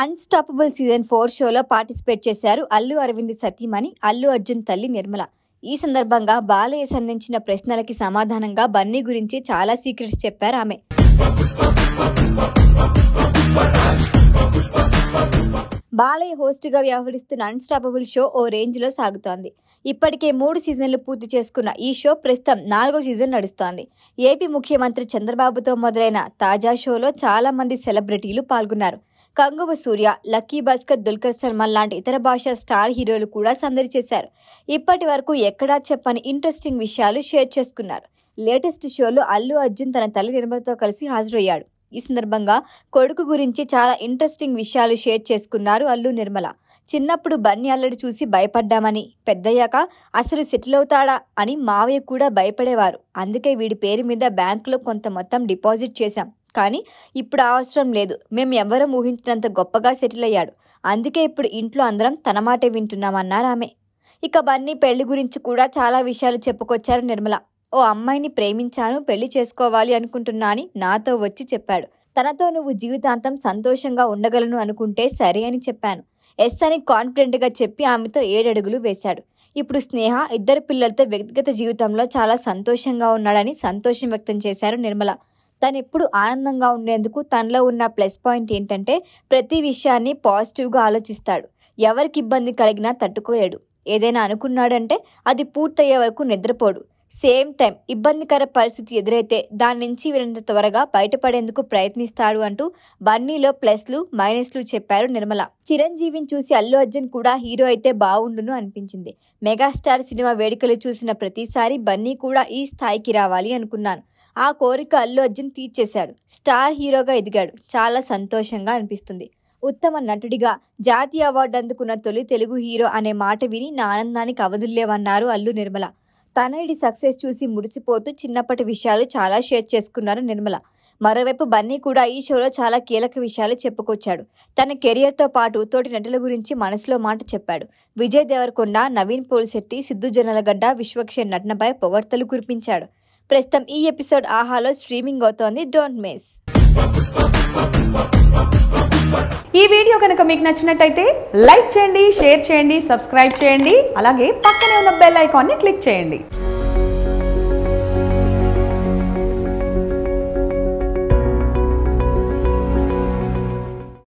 unstoppable season four షోలో participate చేశారు అల్లు అరవింద్ సతీమణి అల్లు అర్జున్ తల్లి నిర్మల ఈ సందర్భంగా బాలయ్య సంధించిన ప్రశ్నలకి సమాధానంగా బన్నీ గురించి చాలా సీక్రెట్స్ చెప్పారు ఆమె బాలయ్య హోస్ట్గా వ్యవహరిస్తున్న అన్స్టాపబుల్ షో ఓ రేంజ్లో సాగుతోంది ఇప్పటికే మూడు సీజన్లు పూర్తి చేసుకున్న ఈ షో ప్రస్తుతం నాలుగో సీజన్ నడుస్తోంది ఏపీ ముఖ్యమంత్రి చంద్రబాబుతో మొదలైన తాజా షోలో చాలామంది సెలబ్రిటీలు పాల్గొన్నారు కంగువ సూర్య లక్కీ భాస్కర్ దుల్కర్ సల్మాన్ లాంటి ఇతర భాషా స్టార్ హీరోలు కూడా సందడి చేశారు ఇప్పటి వరకు ఎక్కడా చెప్పని ఇంట్రెస్టింగ్ విషయాలు షేర్ చేసుకున్నారు లేటెస్ట్ షోలో అల్లు అర్జున్ తన తల్లి నిర్మలతో కలిసి హాజరయ్యాడు ఈ సందర్భంగా కొడుకు గురించి చాలా ఇంట్రెస్టింగ్ విషయాలు షేర్ చేసుకున్నారు అల్లు నిర్మల చిన్నప్పుడు బన్నీ అల్లడి చూసి భయపడ్డామని పెద్దయ్యాక అసలు సెటిల్ అవుతాడా అని మావయ్య కూడా భయపడేవారు అందుకే వీడి పేరు మీద బ్యాంకులో కొంత మొత్తం డిపాజిట్ చేశాం కానీ ఇప్పుడు అవసరం లేదు మేము ఎవరం ఊహించినంత గొప్పగా సెటిల్ అయ్యాడు అందుకే ఇప్పుడు ఇంట్లో అందరం తన మాటే వింటున్నామన్నారు ఆమె ఇక బన్నీ పెళ్లి గురించి కూడా చాలా విషయాలు చెప్పుకొచ్చారు నిర్మల ఓ అమ్మాయిని ప్రేమించాను పెళ్లి చేసుకోవాలి అనుకుంటున్నా అని నాతో వచ్చి చెప్పాడు తనతో నువ్వు జీవితాంతం సంతోషంగా ఉండగలను అనుకుంటే సరే అని చెప్పాను ఎస్ అని కాన్ఫిడెంట్గా చెప్పి ఆమెతో ఏడడుగులు వేశాడు ఇప్పుడు స్నేహ ఇద్దరు పిల్లలతో వ్యక్తిగత జీవితంలో చాలా సంతోషంగా ఉన్నాడని సంతోషం వ్యక్తం చేశారు నిర్మల తను ఎప్పుడు ఆనందంగా ఉండేందుకు తనలో ఉన్న ప్లస్ పాయింట్ ఏంటంటే ప్రతి విషయాన్ని పాజిటివ్గా ఆలోచిస్తాడు ఎవరికి ఇబ్బంది కలిగినా తట్టుకోలేడు ఏదైనా అనుకున్నాడంటే అది పూర్తయ్యే వరకు నిద్రపోడు సేమ్ టైం ఇబ్బందికర పరిస్థితి ఎదురైతే దాని నుంచి వీరంత త్వరగా బయటపడేందుకు ప్రయత్నిస్తాడు అంటూ బన్నీలో ప్లస్లు మైనస్లు చెప్పారు నిర్మల చిరంజీవిని చూసి అల్లు అర్జున్ కూడా హీరో అయితే బాగుండును అనిపించింది మెగాస్టార్ సినిమా వేడుకలు చూసిన ప్రతిసారి బన్నీ కూడా ఈ స్థాయికి రావాలి అనుకున్నాను ఆ కోరిక అల్లు అర్జున్ తీర్చేశాడు స్టార్ హీరోగా ఎదిగాడు చాలా సంతోషంగా అనిపిస్తుంది ఉత్తమ నటుడిగా జాతీయ అవార్డు అందుకున్న తొలి తెలుగు హీరో అనే మాట విని నా ఆనందానికి అవదుల్లేవన్నారు అల్లు నిర్మల తనయుడి సక్సెస్ చూసి మురిసిపోతూ చిన్నప్పటి విషయాలు చాలా షేర్ చేసుకున్నారు నిర్మల మరోవైపు బన్నీ కూడా ఈ షోలో చాలా కీలక విషయాలు చెప్పుకొచ్చాడు తన కెరియర్తో పాటు తోటి నటుల గురించి మనసులో మాట చెప్పాడు విజయ్ దేవరకొండ నవీన్ పోల్శెట్టి సిద్ధు జనలగడ్డ విశ్వక్షేణ్ నటనపై పొగడ్తలు కురిపించాడు ప్రస్తుతం ఈ ఎపిసోడ్ ఆహాలో స్ట్రీమింగ్ అవుతోంది డోంట్ మిస్ ఈ వీడియో కనుక మీకు నచ్చినట్టయితే లైక్ చేయండి షేర్ చేయండి సబ్స్క్రైబ్ చేయండి అలాగే పక్కనే ఉన్న బెల్ ఐకాన్ని క్లిక్ చేయండి